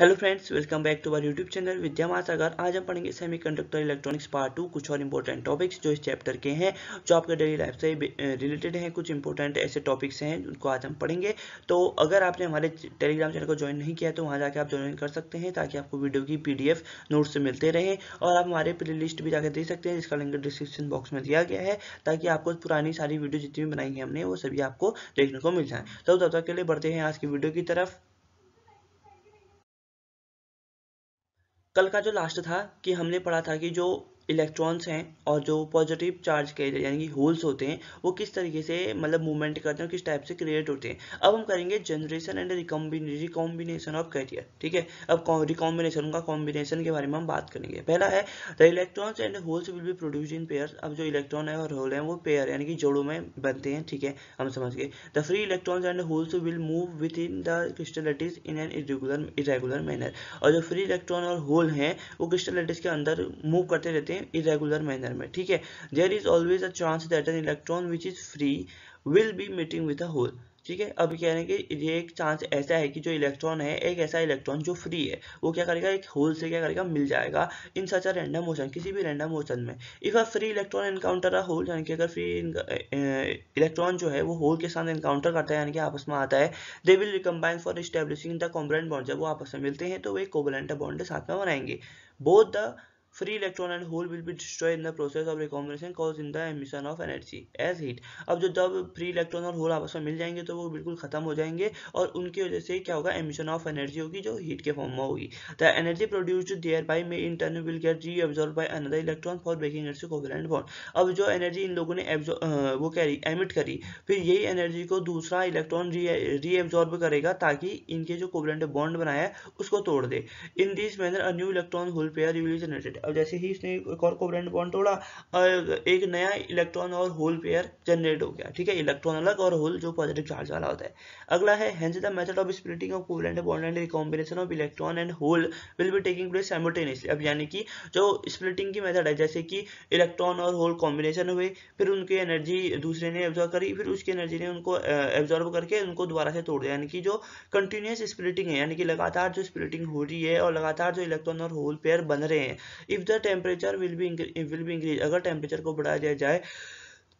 hello friends welcome back to our YouTube channel Vidya Mahasagar आज हम पढ़ेंगे सेमीकंडक्टर इलेक्ट्रॉनिक्स पार्ट टू कुछ और इंपॉर्टेंट टॉपिक्स जो इस चैप्टर के हैं जो आपके डेली लाइफ से रिलेटेड हैं कुछ इंपॉर्टेंट ऐसे टॉपिक्स हैं उनको आज हम पढ़ेंगे तो अगर आपने हमारे टेलीग्राम चैनल को ज्वाइन नहीं किया तो वहाँ जाकर आप ज्वाइन कर सकते हैं ताकि आपको वीडियो की पी नोट्स मिलते रहें और आप हमारे प्ले लिस्ट भी जाकर देख सकते हैं जिसका लिंक डिस्क्रिप्शन बॉक्स में दिया गया है ताकि आपको पुरानी सारी वीडियो जितनी भी बनाई है हमने वो सभी आपको देखने को मिल जाए तो तब तक के लिए बढ़ते हैं आज की वीडियो की तरफ कल का जो लास्ट था कि हमने पढ़ा था कि जो इलेक्ट्रॉन्स हैं और जो पॉजिटिव चार्ज के यानी कि होल्स होते हैं वो किस तरीके से मतलब मूवमेंट करते हैं किस टाइप से क्रिएट होते हैं अब हम करेंगे generation and recombination of carrier ठीक है अब रिकॉम्बिनेशन का कॉम्बिनेशन के बारे में हम बात करेंगे पहला है the electrons and holes will be produce in pair अब जो इलेक्ट्रॉन है और होल है वो पेयर यानी कि जोड़ों में बनते हैं ठीक है हम समझ गए the free electrons and holes will move within the crystallites in an irregular irregular manner और जो फ्री इलेक्ट्रॉन और होल हैं वो क्रिस्टलिटीज के अंदर मूव करते रहते हैं में इरेगुलर मैनर में ठीक है there is always a chance that an electron which is free will be meeting with a hole ठीक है अब कह रहे हैं कि ये एक चांस ऐसा है कि जो इलेक्ट्रॉन है एक ऐसा इलेक्ट्रॉन जो फ्री है वो क्या करेगा एक होल से क्या करेगा मिल जाएगा इन सच अ रैंडम मोशन किसी भी रैंडम मोशन में if a free electron encounter a hole यानी कि अगर फ्री इलेक्ट्रॉन जो है वो होल के साथ एनकाउंटर करता है यानी कि आपस में आता है they will recombine for establishing the covalent bond जब वो आपस में मिलते हैं तो वे कोबलेंट बॉन्ड साथ में बनाएंगे both the free electron and hole will be destroyed in the process of recombination caused in the emission of energy as heat अब जो जब free electron और hole आपस में मिल जाएंगे तो वो बिल्कुल खत्म हो जाएंगे और उनकी वजह से क्या होगा emission of energy होगी जो heat के form में होगी the energy produced thereby may in turn will get reabsorbed by another electron for making its covalent bond अब जो energy इन लोगों ने वो क्या emit करी फिर यही energy को दूसरा electron reabsorb करेगा ताकि इनके जो covalent bond बनाया है उसको तोड़ दे in this manner a new electron hole pair will be generated अब जैसे ही इसने एक और कोवरेंट बॉन्ड तोड़ा एक नया इलेक्ट्रॉन और होल पेयर जनरेट हो गया ठीक है इलेक्ट्रॉन अलग और होल जो पॉजिटिव चार्ज वाला होता है अगला है hence the method of splitting of covalent bond and recombination of electron and hole will be taking place simultaneously अब यानी कि जो स्प्लिटिंग की मेथड है जैसे कि इलेक्ट्रॉन और होल कॉम्बिनेशन हुए फिर उनकी एनर्जी दूसरे ने एब्जॉर्व करी फिर उसकी एनर्जी ने उनको एब्जॉर्व करके उनको दोबारा से तोड़ दिया यानी कि जो कंटिन्यूस स्प्लिटिंग है यानी कि लगातार जो स्प्लिटिंग हो रही है और लगातार जो इलेक्ट्रॉन और होल पेयर बन रहे हैं if the temperature will be will be increase अगर टेम्परेचर को बढ़ाया जाए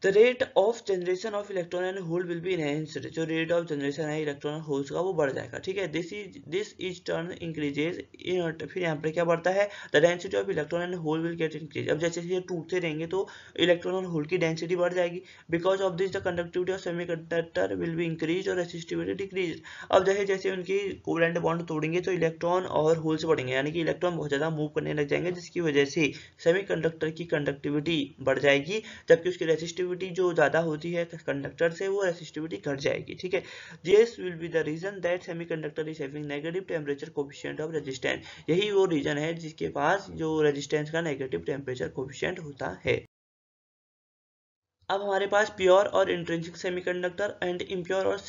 the rate of generation of electron and hole will be enhanced जो रेट ऑफ जनरेशन है इलेक्ट्रॉन एंड होल्स का वो बढ़ जाएगा ठीक है this is this is turn increases फिर यहाँ पर क्या बढ़ता है the density of electron and hole will get increase अब जैसे जैसे टूटते रहेंगे तो इलेक्ट्रॉन एंड होल की डेंसिटी बढ़ जाएगी because of this the conductivity of semiconductor will be increase और रेसिस्टिविटी डिक्रीज अब जैसे जैसे उनकी एंड बॉन्ड तोड़ेंगे तो इलेक्ट्रॉन और होल्स बढ़ेंगे यानी कि इलेक्ट्रॉन बहुत ज़्यादा मूव करने लग जाएंगे जिसकी वजह से सेमी की कंडक्टिविटी बढ़ जाएगी जबकि उसकी रेसिस्टिविटी रेसिस्टिविटी जो ज़्यादा होती है कंडक्टर से वो रेसिस्टिविटी घट जाएगी ठीक है this will be the reason that semiconductor is having negative temperature coefficient of resistance यही वो रीजन है जिसके पास जो रेजिस्टेंस का नेगेटिव टेम्परेचर कोफिशियंट होता है अब हमारे पास pure or intrinsic semiconductor and impure or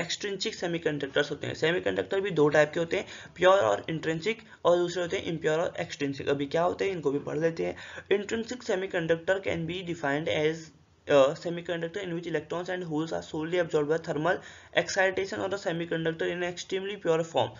extrinsic semiconductors होते हैं सेमीकंडक्टर भी दो टाइप के होते हैं प्योर और इंट्रेंसिक और दूसरे होते हैं इम्प्योर और एक्सट्रेंसिक अभी क्या होते हैं इनको भी पढ़ लेते हैं intrinsic semiconductor can be defined as Uh, semiconductor in which electrons and holes are solely absorbed by thermal excitation of the semiconductor in an extremely pure form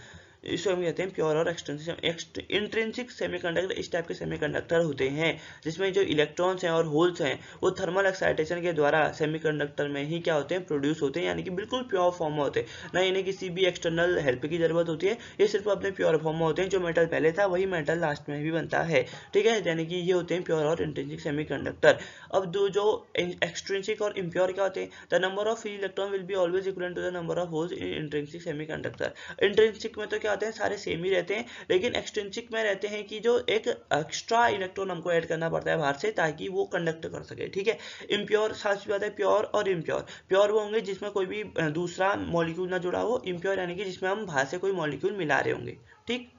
इसको हम कहते हैं pure or extrinsic intrinsic semiconductor इस type के semiconductor होते हैं जिसमें जो इलेक्ट्रॉन्स हैं और होल्स हैं वो थर्मल एक्साइटेशन के द्वारा सेमीकंडक्टर में ही क्या होते हैं प्रोड्यूस होते हैं यानी कि बिल्कुल प्योर फॉर्म में होते हैं ना इन्हें किसी भी एक्सटर्नल हेल्प की जरूरत होती है ये सिर्फ अपने प्योर फॉर्म में होते हैं जो मेटल पहले था वही मेटल लास्ट में भी बनता है ठीक है यानी कि ये होते हैं प्योर और इंट्रेंसिक कंडक्टर अब दो जो एक्सट्रेंसिक और इम्प्योर क्या होते हैं the number of free electron will be always equal to the number of holes in intrinsic conductor intrinsic में तो क्या आते हैं सारे सेम ही रहते हैं लेकिन एक्सटेंसिक में रहते हैं कि जो एक एक्स्ट्रा इलेक्ट्रॉन हमको ऐड करना पड़ता है बाहर से ताकि वो कंडक्ट कर सके ठीक है इम्प्योर साफ बात है प्योर और इम्प्योर प्योर वो होंगे जिसमें कोई भी दूसरा मॉलिक्यूल ना जुड़ा हो इम्प्योर यानी कि जिसमें हम बाहर से कोई मॉलिक्यूल मिला रहे होंगे ठीक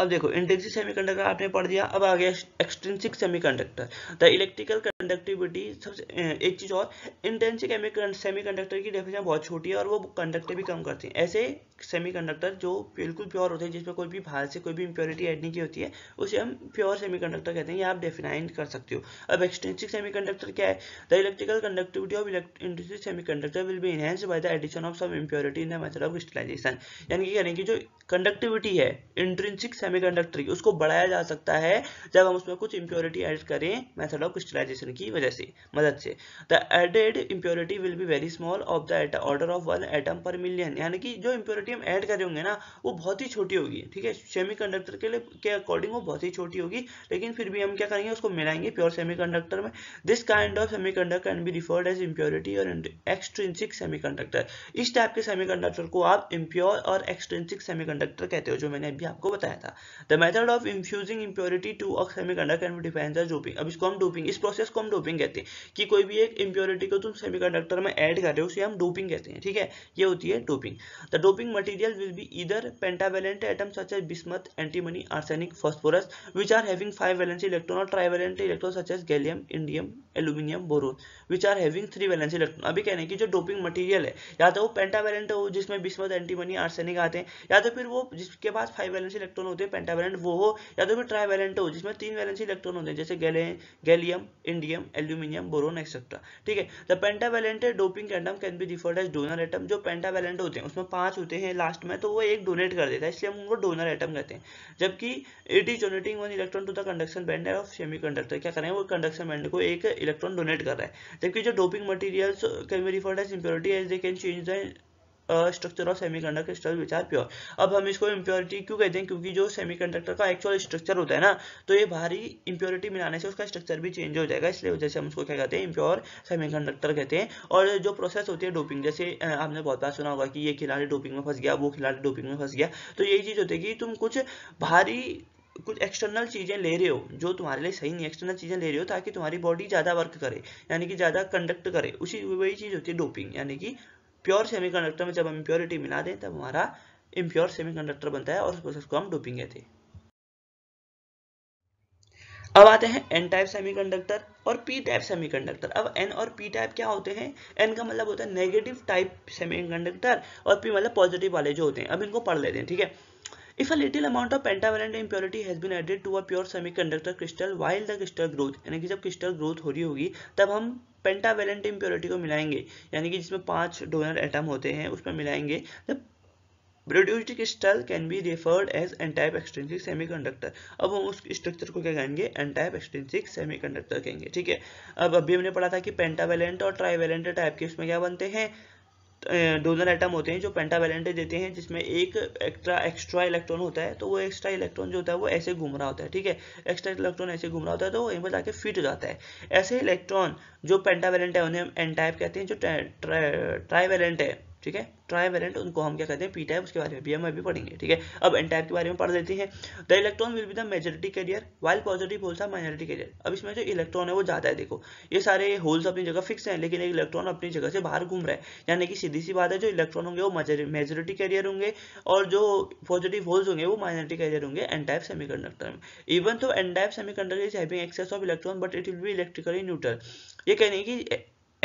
अब देखो इंटेक्सिक सेमीकंडक्टर आपने पढ़ दिया अब आ गया extrinsic semiconductor the electrical conductivity सबसे एक चीज़ और इंटेंसिव सेमी कंडक्टर की डेफिनेशन बहुत छोटी है और वो कंडक्टर भी कम करते हैं ऐसे सेमी कंडक्टर जो बिल्कुल प्योर होते हैं जिसमें कोई भी बाहर से कोई भी इम्प्योरिटी ऐड नहीं की होती है उसे हम प्योर सेमी कंडक्टर कहते हैं या आप डेफिनाइन कर सकते हो अब एक्सटेंसिव सेमी कंडक्टर क्या है the electrical conductivity of industry semiconductor will be enhance by the addition of some impurity in the method of crystallization यानी कि यानी कि जो कंडक्टिविटी है इंट्रेंसिक सेमी कंडक्टर की उसको बढ़ाया जा सकता है जब हम उसमें कुछ इंप्योरिटी एड करें मैथड ऑफ क्रिस्टलाइजेशन की की वजह से मदद से the added impurity will be very small of the order of one atom per million यानी कि जो इम्प्योरिटी हम ऐड करेंगे ना वो बहुत ही छोटी होगी ठीक है सेमी कंडक्टर के लिए के अकॉर्डिंग वो बहुत ही छोटी होगी लेकिन फिर भी हम क्या करेंगे उसको मिलाएंगे प्योर सेमी कंडक्टर में this kind of semiconductor can be referred as impurity or extrinsic semiconductor इस टाइप के सेमी कंडक्टर को आप impure or extrinsic semiconductor कहते हो जो मैंने अभी आपको बताया था the method of infusing impurity to a semiconductor can be define doping अब इसको हम डोपिंग इस प्रोसेस को हम डोपिंग कहते हैं कि कोई भी एक इम्प्योरिटी को तुम सेमीकंडक्टर में ऐड कर रहे हो उसे हम डोपिंग कहते हैं ठीक है ये होती है doping the doping material will be either pentavalent atom such as bismuth antimony arsenic phosphorus which are having five valence electron or trivalent electron such as gallium indium aluminium boron which are having three valence electron अभी कहने की जो doping material है या तो वो pentavalent हो जिसमें बिस्मत एंटीमनी आर्सेनिक आते हैं या तो फिर वो जिसके पास फाइव वैलेंस इलेक्ट्रॉन होते हैं पेंटावेलेंट वो हो या तो फिर ट्राइवेलेंट हो जिसमें तीन वैलेंस इलेक्ट्रॉन होते हैं जैसे gallium indium lithium, aluminium boron etcetera ठीक है the pentavalent doping atom can be referred as donor atom जो पेंटावेलेंट होते हैं उसमें पांच होते हैं लास्ट में तो वो एक डोनेट कर देता है इसलिए हम उनको डोनर एटम कहते हैं जबकि it is donating one electron to the conduction band of semiconductor क्या करें वो कंडक्शन बैंड को एक इलेक्ट्रॉन डोनेट कर रहा है जबकि जो doping material can be referred as impurity as they can change the structure of semiconductor structure which are pure अब हम इसको इम्प्योरिटी क्यों कहते हैं क्योंकि जो सेमी कंडक्टर का एक्चुअल स्ट्रक्चर होता है ना तो ये भारी इम्प्योरिटी मिलाने से उसका स्ट्रक्चर भी चेंज हो जाएगा इसलिए वजह से हम उसको क्या कहते हैं इम्प्योर कंडक्टर कहते हैं और जो प्रोसेस होती है डोपिंग जैसे आपने बहुत बार सुना होगा कि ये खिलाड़ी डोपिंग में फंस गया वो खिलाड़ी डोपिंग में फंस गया तो यही चीज होती है कि तुम कुछ भारी कुछ एक्सटर्नल चीज़ें ले रहे हो जो तुम्हारे लिए सही नहीं एक्सटर्नल चीज़ें ले रहे हो ताकि तुम्हारी बॉडी ज़्यादा वर्क करे यानी कि ज़्यादा कंडक्ट करे उसी वही चीज़ होती है डोपिंग यानी कि प्योर कंडक्टर में जब हम इम्प्योरिटी मिला दें तब हमारा इम्प्योर कंडक्टर बनता है और उस प्रोसेस को हम डूबिंग कहते हैं अब आते हैं एन टाइप सेमीकंडक्टर और पी टाइप सेमीकंडक्टर अब एन और पी टाइप क्या होते हैं एन का मतलब होता है नेगेटिव टाइप सेमीकंडक्टर और पी मतलब पॉजिटिव वाले जो होते हैं अब इनको पढ़ लेते हैं ठीक है If a little amount of pentavalent impurity has been added to a pure semiconductor crystal while the crystal growth यानी कि जब crystal growth हो रही होगी तब हम pentavalent impurity को मिलाएंगे यानी कि जिसमें पांच donor atom होते हैं उसमें मिलाएंगे जब produced crystal can be referred as n-type extrinsic semiconductor अब हम उस स्ट्रक्चर को क्या कहेंगे n-type extrinsic semiconductor कहेंगे ठीक है अब अभी हमने पढ़ा था कि पेंटावेलेंट और ट्राइवेलेंट टाइप के उसमें क्या बनते हैं डोनर एटम होते हैं जो पेंटावेलेंटे देते हैं जिसमें एक एक्स्ट्रा एक्स्ट्रा इलेक्ट्रॉन होता है तो वो एक्स्ट्रा इलेक्ट्रॉन जो होता है वो ऐसे घूम रहा होता है ठीक है एक्स्ट्रा इलेक्ट्रॉन ऐसे घूम रहा होता है तो वो यहीं पर जाके फिट हो जाता है ऐसे इलेक्ट्रॉन जो पेंटावेलेंट है उन्हें एन टाइप कहते हैं जो ट्राइवेलेंट है ठीक है ट्राईवेलेंट उनको हम क्या कहते हैं पी टाइप उसके बारे में भी हम अभी पढ़ेंगे ठीक है अब एन टाइप के बारे में पढ़ लेते हैं the electron will be the majority carrier while positive holes are minority carrier अब इसमें जो इलेक्ट्रॉन है वो ज्यादा है देखो ये सारे होल्स अपनी जगह फिक्स है लेकिन एक इलेक्ट्रॉन अपनी जगह से बाहर घूम रहा है यानी कि सीधी सी बात है जो इलेक्ट्रॉन होंगे वो मेजोरिटी कैरियर होंगे और जो पॉजिटिव होल्स होंगे वो माइनॉरिटी कैरियर होंगे एन टाइप सेमी में even though N type semi is having excess of electron but it will be electrically neutral ये कहने की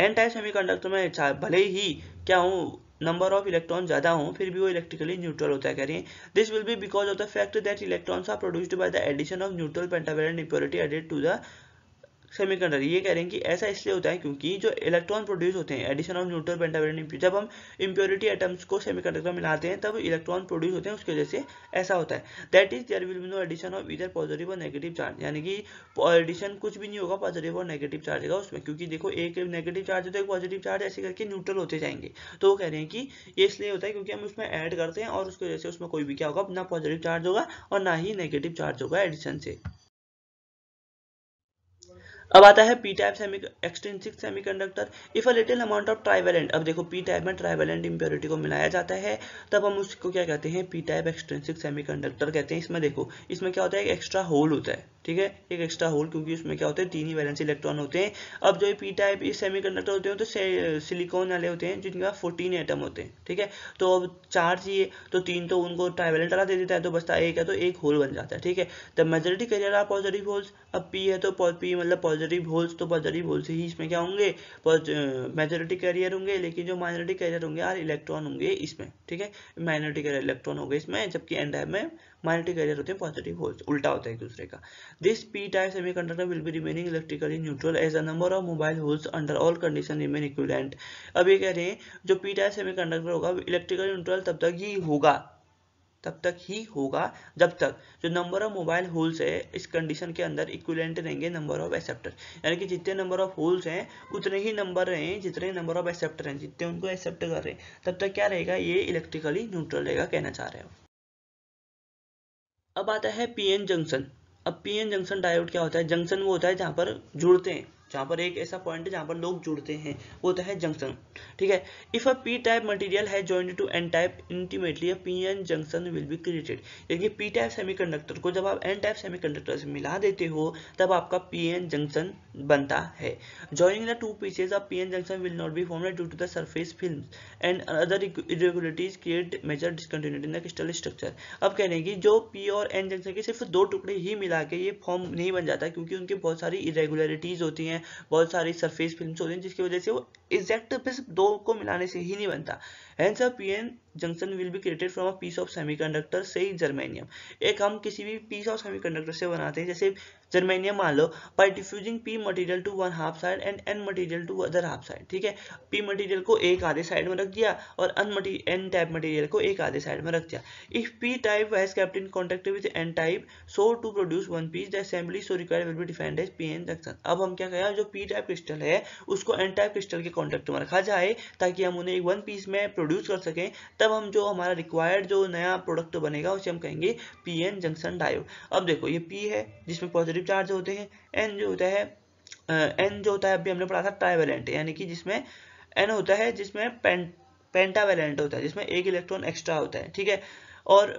एन टाइप कंडक्टर में अच्छा, भले ही क्या हूँ नंबर ऑफ इलेक्ट्रॉन ज्यादा हो फिर भी वो इलेक्ट्रिकली न्यूट्रल होता है कह रही है this will be because of the fact that electrons are produced by the addition of neutral pentavalent impurity added to the semiconductor ये कह रहे हैं कि ऐसा इसलिए होता है क्योंकि जो इलेक्ट्रॉन प्रोड्यूस होते हैं एडिशन ऑफ न्यूट्रल पेंटावरेट जब हम इम्प्योरिटी एटम्स को सेमीकंडक्टर में लाते हैं तब इलेक्ट्रॉन प्रोड्यूस होते हैं उसकी वजह से ऐसा होता है that is there will be no addition of either positive or negative charge यानी कि एडिशन कुछ भी नहीं होगा पॉजिटिव और नेगेटिव चार्ज का उसमें क्योंकि देखो एक नेगेटिव चार्ज है तो एक पॉजिटिव चार्ज ऐसे करके न्यूट्रल होते जाएंगे तो वो कह रहे हैं कि ये इसलिए होता है क्योंकि हम उसमें ऐड करते हैं और उसकी वजह से उसमें कोई भी क्या होगा ना पॉजिटिव चार्ज होगा और ना ही नेगेटिव चार्ज होगा एडिशन से अब आता है P type semi extrinsic semiconductor if a little amount of trivalent अब देखो पी टाइप में ट्राइवेलेंट इंप्योरिटी को मिलाया जाता है तब हम उसको क्या कहते हैं P type extrinsic semiconductor कहते हैं इसमें देखो इसमें क्या होता है एक एक्स्ट्रा होल होता है ठीक है एक एक्स्ट्रा होल क्योंकि उसमें क्या होते हैं तीन ही वैलेंस इलेक्ट्रॉन होते हैं अब जो पी टाइप सेमी कंडक्टर होते हैं तो सिलिकॉन वाले होते हैं पास फोर्टीन एटम होते हैं ठीक है तो अब चार चाहिए तो तीन तो उनको ट्राइवेलेंट वाला दे देता है तो बचता एक है तो एक होल बन जाता है ठीक है the majority carrier are positive holes अब पी है तो पी मतलब पॉजिटिव होल्स तो पॉजिटिव होल्स ही इसमें क्या होंगे मेजोरिटी कैरियर होंगे लेकिन जो माइनॉरिटी कैरियर होंगे यार इलेक्ट्रॉन होंगे इसमें ठीक है माइनॉरिटी कैरियर इलेक्ट्रॉन होंगे इसमें जबकि एंड में माइनॉरिटी कैरियर होते हैं पॉजिटिव होल्स उल्टा होता है एक दूसरे का this P type semiconductor will be remaining electrically neutral as a number of mobile holes under all condition remain equivalent अब ये कह रहे हैं जो पी टाइप सेमी कंडक्टर होगा इलेक्ट्रिकली न्यूट्रल तब तक ही होगा तब तक ही होगा जब तक जो नंबर ऑफ मोबाइल होल्स है इस कंडीशन के अंदर इक्विलेंट रहेंगे नंबर ऑफ एक्सेप्टर यानी कि जितने नंबर ऑफ होल्स हैं उतने ही नंबर रहे जितने नंबर ऑफ एक्सेप्टर हैं जितने उनको एक्सेप्ट कर रहे हैं तब तक क्या रहेगा ये इलेक्ट्रिकली न्यूट्रल रहेगा कहना चाह रहे हो अब आता है पीएन जंक्शन अब पीएन जंक्शन डायोड क्या होता है जंक्शन वो होता है जहाँ पर जुड़ते हैं जहाँ पर एक ऐसा पॉइंट है जहाँ पर लोग जुड़ते हैं वो होता है जंक्शन ठीक है if a P type material है joint to N type intimately P N junction will be created यानी पी टाइप सेमीकंडक्टर को जब आप एन टाइप सेमीकंडक्टर से मिला देते हो तब आपका पी एन जंक्शन बनता है joining the two pieces of P N junction will not be formed due to the surface film and other irregularities create major discontinuity in the crystal structure अब कह रहे हैं कि जो पी और N junction के सिर्फ दो टुकड़े ही मिला के ये फॉर्म नहीं बन जाता क्योंकि उनकी बहुत सारी इरेगुलरिटीज होती हैं हैं बहुत सारी सरफेस फिल्म होती हैं जिसकी वजह से वो एग्जैक्ट बस दो को मिलाने से ही नहीं बनता hence P N junction will be created from a piece of semiconductor से जर्मेनियम एक हम किसी भी पीस ऑफ सेमी कंडक्टर से बनाते हैं जैसे जर्मेनियम मान लो by diffusing P material to one half side and N material to other half side ठीक है पी मटीरियल को एक आधे साइड में रख दिया और अन मटी एन टाइप मटीरियल को एक आधे साइड में रख दिया if P type was kept in contact with N type so to produce one piece the assembly so require will be defined as P N junction अब हम क्या कहें जो पी टाइप क्रिस्टल है उसको एन टाइप क्रिस्टल के contact में रखा जाए ताकि हम उन्हें एक वन पीस में प्रोड्यूस कर सकें तब हम जो हमारा रिक्वायर्ड जो नया प्रोडक्ट तो बनेगा उसे हम कहेंगे पी एन जंक्शन डायो अब देखो ये पी है जिसमें पॉजिटिव चार्ज होते हैं एन जो होता है एन जो होता है अभी हमने पढ़ा था ट्राइवेलेंट यानी कि जिसमें एन होता है जिसमें पेंट पेंटावेलेंट होता है जिसमें एक इलेक्ट्रॉन एक्स्ट्रा होता है ठीक है और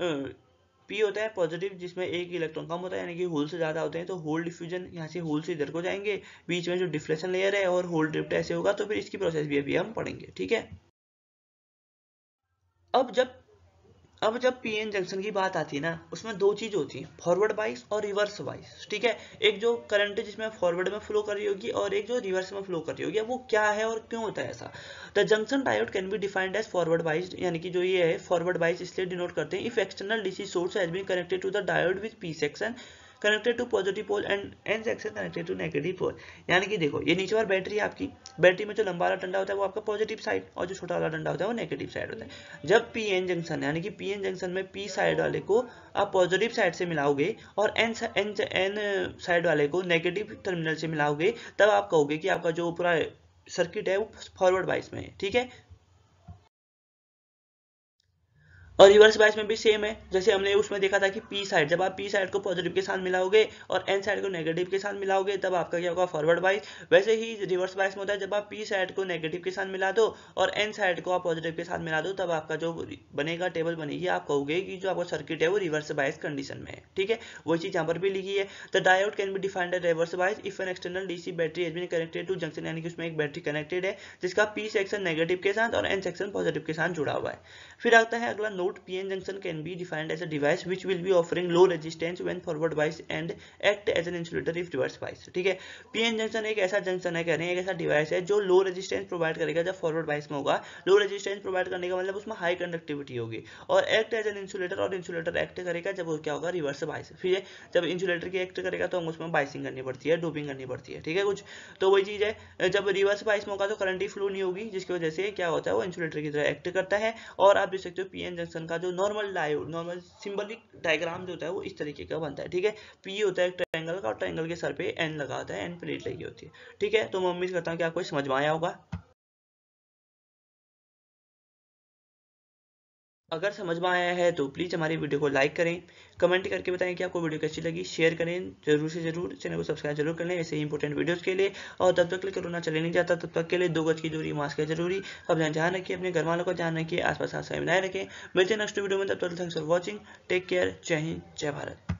पी होता है पॉजिटिव जिसमें एक इलेक्ट्रॉन कम होता है यानी कि होल से ज़्यादा होते हैं तो होल डिफ्यूजन यहाँ से होल से इधर को जाएंगे बीच में जो डिफ्लेशन लेयर है और होल ड्रिफ्ट ऐसे होगा तो फिर इसकी प्रोसेस भी अभी हम पढ़ेंगे ठीक है अब जब अब जब पीएन जंक्शन की बात आती है ना उसमें दो चीज होती है फॉरवर्ड बाइस और रिवर्स वाइज ठीक है एक जो करंट जिसमें फॉरवर्ड में फ्लो कर रही होगी और एक जो रिवर्स में फ्लो कर रही होगी वो क्या है और क्यों होता है ऐसा the junction diode can be defined as forward wise यानी कि जो ये है फॉरवर्ड बाइस इसलिए डिनोट करते हैं if external DC source has been connected to the diode with P section connected to positive pole and N section connected to negative pole यानी कि देखो ये नीचे वाला बैटरी है आपकी बैटरी में जो लंबा वाला डंडा होता है वो आपका पॉजिटिव साइड और जो छोटा वाला डंडा होता है वो नेगेटिव साइड होता है जब पी एन जंक्शन यानी कि पी एन जंक्शन में पी साइड वाले को आप पॉजिटिव साइड से मिलाओगे और एन एन एन साइड वाले को नेगेटिव टर्मिनल से मिलाओगे तब आप कहोगे कि आपका जो पूरा सर्किट है वो फॉरवर्ड बाइस में है ठीक है और रिवर्स बायस में भी सेम है जैसे हमने उसमें देखा था कि पी साइड जब आप पी साइड को पॉजिटिव के साथ मिलाओगे और एन साइड को नेगेटिव के साथ मिलाओगे तब आपका क्या होगा फॉरवर्ड बाइस वैसे ही रिवर्स बाइस में होता है जब आप पी साइड को नेगेटिव के साथ मिला दो और एन साइड को आप पॉजिटिव के साथ मिला दो तब आपका जो बनेगा टेबल बनेगी आप कहोगे कि जो आपका सर्किट है वो रिवर्स बाइस कंडीशन में है ठीक है वही चीज यहाँ पर भी लिखी है the diode can be defined reverse bias if an external DC battery has been connected to junction यानी कि उसमें एक बैटरी कनेक्टेड है जिसका पी सेक्शन नेगेटिव के साथ और एन सेक्शन पॉजिटिव के साथ जुड़ा हुआ है फिर आता है अगला note out pn junction can be defined as a device which will be offering low resistance when forward biased and act as an insulator if reverse biased ठीक है pn junction एक ऐसा junction है कह रहे हैं एक ऐसा device है जो low resistance provide करेगा जब forward bias में होगा low resistance provide करने का मतलब उसमें high conductivity होगी और act as an insulator और insulator act करेगा जब वो क्या होगा reverse bias ठीक है जब insulator की act करेगा तो हम उसमें biasing करनी पड़ती है doping करनी पड़ती है ठीक है कुछ तो वही चीज है जब रिवर्स बाइस में होगा तो करंट ही फ्लो नहीं होगी जिसकी वजह से क्या होता है वो इंसुलेटर की तरह एक्ट करता है और आप देख सकते हो पीएन जंक्शन रिएक्शन का जो normal diode normal symbolic diagram जो होता है वो इस तरीके का बनता है ठीक है पी होता है एक ट्रायंगल का और ट्रायंगल के सर पे एन लगा होता है एन प्लेट लगी होती है ठीक है तो मैं उम्मीद करता हूँ कि आपको समझ में आया होगा अगर समझ में आया है तो प्लीज़ हमारी वीडियो को लाइक करें कमेंट करके बताएं कि आपको वीडियो कैसी लगी शेयर करें जरूर से जरूर चैनल को सब्सक्राइब जरूर कर लें ऐसे इंपॉर्टेंट वीडियोस के लिए और तब तक के लिए कोरोना चले नहीं जाता तब तक के लिए दो गज की दूरी मास्क है जरूरी जहाँ ध्यान रखिए अपने घर वालों का ध्यान रखिए आसपास हाथ बनाए रखें मिलते हैं नेक्स्ट वीडियो में तब तक thanks for watching take care Jai Hind जय भारत